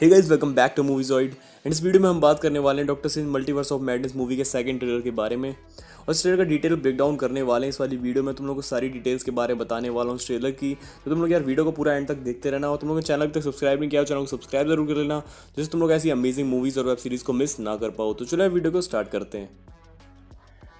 hey guys welcome back to movies ऑइड and इस वीडियो में हम बात करने वाले हैं डॉक्टर सिंह मल्टीवर्स ऑफ मैडनेस मूवी के सेकंड ट्रेलर के बारे में और इस ट्रेलर का डिटेल ब्रेकडाउन करने वाले हैं इस वाली वीडियो में तुम लोग को सारी डिटेल्स के बारे में बताने वाला हूँ उस ट्रेलर की तो तुम लोग यार वीडियो को पूरा एंड तक देखते रहना और तुम लोगों ने चैनल अभी तक सब्सक्राइब नहीं किया चैनल को सब्सक्राइब जरूर कर लेना जिससे तुम लोग ऐसी अमेजिंग मूवीज़ और वेब सीरीज़ को मिस ना कर पाओ तो चलो वीडियो को स्टार्ट करते हैं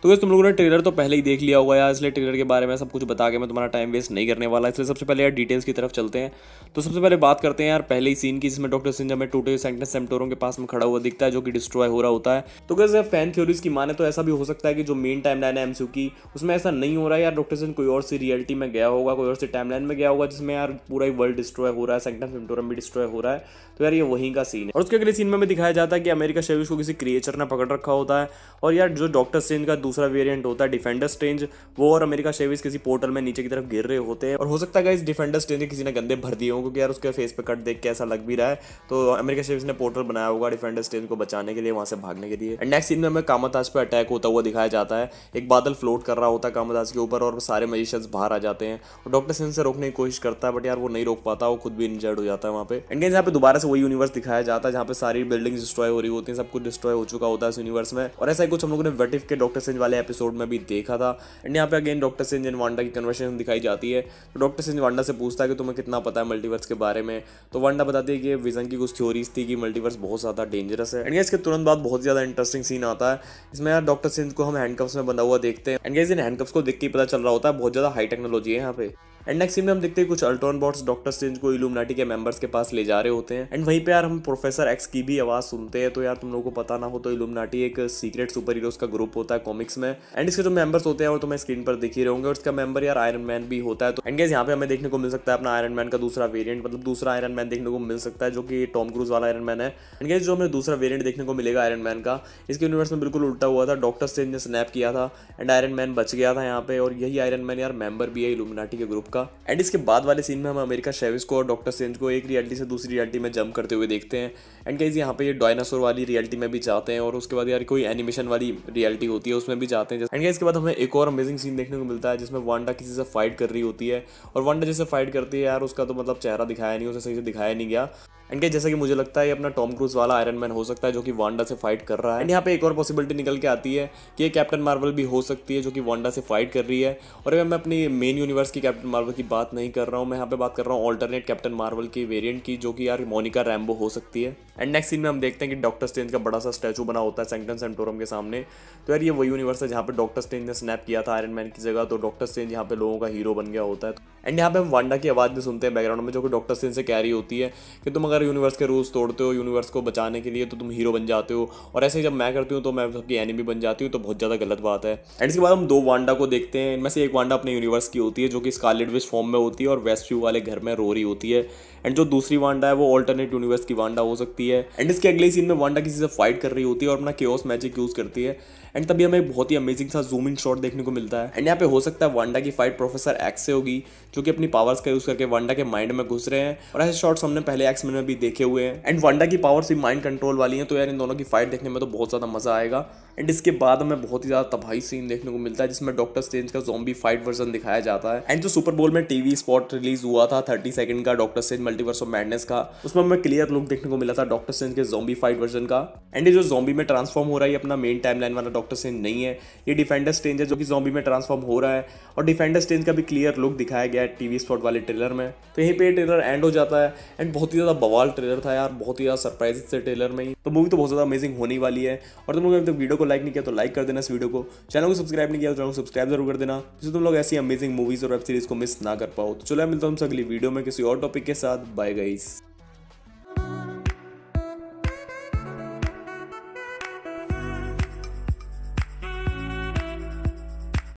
तो वैसे तुम लोगों ने ट्रेलर तो पहले ही देख लिया होगा यार इसलिए ट्रेलर के बारे में सब कुछ बता के मैं तुम्हारा टाइम वेस्ट नहीं करने वाला इसलिए सबसे पहले यार डिटेल्स की तरफ चलते हैं तो सबसे पहले बात करते हैं यार पहले ही सीन की जिसमें डॉक्टर सिंह हमें टूटे हुए सेमटोरों के पास में खड़ा हुआ दिखता है जो कि डिस्ट्रॉय हो रहा होता है तो कैसे फैन थ्योरीज की माने तो ऐसा भी हो सकता है कि जो मेन टाइम लाइन है एम की उसमें ऐसा नहीं हो रहा है यार डॉक्टर सिंह कोई और सी रियलिटी में गया होगा कोई और सी टाइम लाइन में गया होगा जिसमें यार पूरा ही वर्ल्ड डिस्ट्रॉय हो रहा है सेंटर सेमटोरम भी डिस्ट्रॉय हो रहा है तो यार ये वहीं का सीन है और उसके अगले सीन में दिखाया जाता है कि अमेरिका शेविश को किसी क्रिएचर ने पकड़ रखा होता है और यार जो डॉक्टर सिंह का दूसरा वेरियंट होता है डिफेंडर स्ट्रेंज वो और अमेरिका शेविस किसी पोर्टल में नीचे की तरफ गिर रहे होते हैं और हो सकता है इस डिफेंडर स्ट्रेंज किसी ने गंदे भर दिए हो क्योंकि यार उसके फेस पर कट देख के ऐसा लग भी रहा है तो अमेरिका शेविस ने पोर्टल बनाया होगा डिफेंडर स्ट्रेंज को बचाने के लिए वहां से भागने के लिए एंड नेक्स्ट सीन में हमें कामताज पर अटैक होता हुआ दिखाया जाता है एक बादल फ्लोट कर रहा होता है कामताज के ऊपर और सारे मजिशियंस बाहर आ जाते हैं और डॉक्टर सिंह से रोकने की कोशिश करता है बट यार वो नहीं रोक पाता वो खुद भी इंजर्ड हो जाता है वहाँ पे एंड यहाँ पे दोबारा से वही यूनिवर्स दिखाया जाता है जहाँ पे सारी बिल्डिंग डिस्ट्रॉय हो रही होती है सब कुछ डिस्ट्रॉय हो चुका होता है इस यूनिवर्स में और ऐसा ही कुछ हम लोगों ने वेटिव के डॉक्टर सेन सिंह वाले एपिसोड में भी देखा था एंड यहाँ पे अगेन डॉक्टर सिंह एंड वांडा की कन्वर्सेशन दिखाई जाती है तो डॉक्टर सिंह वांडा से पूछता है कि तुम्हें कितना पता है मल्टीवर्स के बारे में तो वांडा बताती है कि विजन की कुछ थ्योरीज थी कि मल्टीवर्स बहुत ज़्यादा डेंजरस है एंड इसके तुरंत बाद बहुत ज़्यादा इंटरेस्टिंग सीन आता है इसमें यार डॉक्टर सिंह को हम हैंडकप्स में बंधा हुआ देखते हैं एंड गैस इन हैंडकप्स को देख के पता चल रहा होता है बहुत ज़्यादा हाई टेक्नोलॉजी है यहाँ पे एंड नेक्स्ट सीन में हम देखते हैं कुछ अल्ट्रॉन बॉट्स डॉक्टर स्ट्रेंज को इलूमनाटी के मेंबर्स के पास ले जा रहे होते हैं एंड वहीं पे यार हम प्रोफेसर एक्स की भी आवाज़ सुनते हैं तो यार तुम लोगों को पता ना हो तो इलूमनाटी एक सीक्रेट सुपर हीरोज का ग्रुप होता है कॉमिक्स में एंड इसके जो मेंबर्स होते हैं और तुम्हें स्क्रीन पर दिखी ही रहेंगे और इसका मेंबर यार आयरन मैन भी होता है तो एंड यहाँ पे हमें देखने को मिल सकता है अपना आयरन मैन का दूसरा वेरियंट मतलब दूसरा आयरन मैन देखने को मिल सकता है जो कि टॉम क्रूज वाला आयरन मैन है एंड जो हमें दूसरा वेरियंट देखने को मिलेगा आयरन मैन का इसके यूनिवर्स में बिल्कुल उल्टा हुआ था डॉक्टर स्ट्रेंज ने स्नैप किया था एंड आयरन मैन बच गया था यहाँ पे और यही आयरन मैन यार मेंबर भी है इलूमिनाटी के ग्रुप का एंड इसके बाद वाले सीन में हम अमेरिका शेविस को और डॉक्टर सेंज को एक रियलिटी से दूसरी रियलिटी में जंप करते हुए देखते हैं एंड कहीं यहाँ पे ये डायनासोर वाली रियलिटी में भी जाते हैं और उसके बाद यार कोई एनिमेशन वाली रियलिटी होती है उसमें भी जाते हैं एंड इसके बाद हमें एक और अमेजिंग सीन देखने को मिलता है जिसमें वांडा किसी से फाइट कर रही होती है और वांडा जैसे फाइट करती है यार उसका तो मतलब चेहरा दिखाया नहीं उसे सही से दिखाया नहीं गया एंड क्या जैसा कि मुझे लगता है ये अपना टॉम क्रूज वाला आयरन मैन हो सकता है जो कि वांडा से फाइट कर रहा है एंड यहाँ पे एक और पॉसिबिलिटी निकल के आती है कि ये कैप्टन मार्वल भी हो सकती है जो कि वांडा से फाइट कर रही है और अगर मैं अपनी मेन यूनिवर्स की कैप्टन मार्वल की बात नहीं कर रहा हूँ मैं यहाँ पे बात कर रहा हूँ ऑल्टरनेट कैप्टन मार्वल की वेरियंट की जो कि यार मोनिका रैम्बो हो सकती है एंड नेक्स्ट सीन में हम देखते हैं कि डॉक्टर स्टेंज का बड़ा सा स्टैचू बना होता है सेंटन सेंटोरम के सामने तो यार ये वही यूनिवर्स है जहाँ पर डॉक्टर स्टेंज ने स्नैप किया था आयरन मैन की जगह तो डॉक्टर स्टेंज यहाँ पे लोगों का हीरो बन गया होता है एंड यहाँ पे हम वांडा की आवाज़ भी सुनते हैं बैकग्राउंड में जो कि डॉक्टर स्टेंज से कैरी होती है कि तुम अगर अगर यूनिवर्स के रूल्स तोड़ते हो यूनिवर्स को बचाने के लिए तो तुम हीरो बन जाते हो और ऐसे जब मैं करती हूँ तो मैं सबकी एनिमी बन जाती हूँ तो बहुत ज़्यादा गलत बात है एंड इसके बाद हम दो वांडा को देखते हैं इनमें से एक वांडा अपने यूनिवर्स की होती है जो कि स्कारलेट विश फॉर्म में होती है और वेस्ट व्यू वाले घर में रोरी होती है एंड जो दूसरी वांडा है वो ऑल्टरनेट यूनिवर्स की वांडा हो सकती है एंड इसके अगले सीन में वांडा किसी से फाइट कर रही होती है और अपना केओस मैजिक यूज़ करती है एंड तभी हमें बहुत ही अमेजिंग सा जूम इन शॉट देखने को मिलता है एंड यहाँ पे हो सकता है वांडा की फाइट प्रोफेसर एक्स से होगी जो कि अपनी पावर्स का यूज़ करके वांडा के माइंड में घुस रहे हैं और ऐसे शॉर्ट्स हमने पहले एक्स में भी देखे हुए हैं एंड वंडा की पावर सिर्फ माइंड कंट्रोल वाली है तो यार इन दोनों की फाइट देखने में तो बहुत ज़्यादा मज़ा आएगा एंड इसके बाद हमें बहुत ही ज़्यादा तबाही सीन देखने को मिलता है जिसमें डॉक्टर स्टेंज का जॉम्बी फाइट वर्जन दिखाया जाता है एंड जो सुपर बोल में टीवी स्पॉट रिलीज हुआ था थर्टी सेकंड का Doctor Strange Multiverse of Madness का उसमें हमें क्लियर लुक देखने को मिला था डॉक्टर स्टेंज के जॉम्बी फाइट वर्जन का एंड ये जो जॉम्बी में ट्रांसफॉर्म हो रहा है अपना मेन टाइम वाला डॉक्टर स्टेंज नहीं है ये डिफेंडर स्टेंज है जो कि जॉम्बी में ट्रांसफॉर्म हो रहा है और डिफेंडर स्टेंज का भी क्लियर लुक दिखाया गया है टीवी स्पॉट वाले ट्रेलर में तो यहीं पर ट्रेलर एंड हो जाता है एंड बहुत ही ज़्यादा कमाल ट्रेलर था यार बहुत ही ज़्यादा सरप्राइज थे ट्रेलर में ही तो मूवी तो बहुत ज़्यादा अमेजिंग होने वाली है और तुम लोग अभी तक वीडियो को लाइक नहीं किया तो लाइक कर देना इस वीडियो को चैनल को सब्सक्राइब नहीं किया तो चैनल को सब्सक्राइब जरूर कर देना जिससे तुम लोग ऐसी अमेजिंग मूवीज़ और वेब सीरीज़ को मिस ना कर पाओ तो चलो मिलता हूँ अगली वीडियो में किसी और टॉपिक के साथ बाय गाइज़